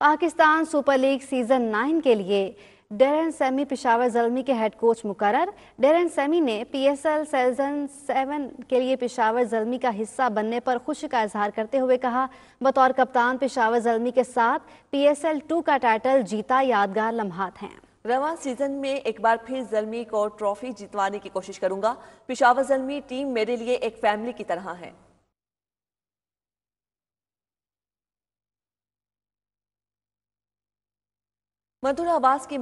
Pakistan super league season nine के लिए Daren Sammy Peshawar Zalmi के हेड कोच मुकर डेरन सेमी ने पीएसएल सीजन सेवन के लिए पिशावर जलमी का हिस्सा बनने पर खुशी का इजहार करते हुए कहा बतौर कप्तान पिशावर जलमी के साथ पीएसएल टू का टाइटल जीता यादगार लम्हात हैं रवा सीजन में एक बार फिर जलमी को ट्रॉफी जीतवाने की कोशिश करूंगा पिशावर जलमी टीम मेरे लिए एक फैमिली की तरह है मथुरा आवास की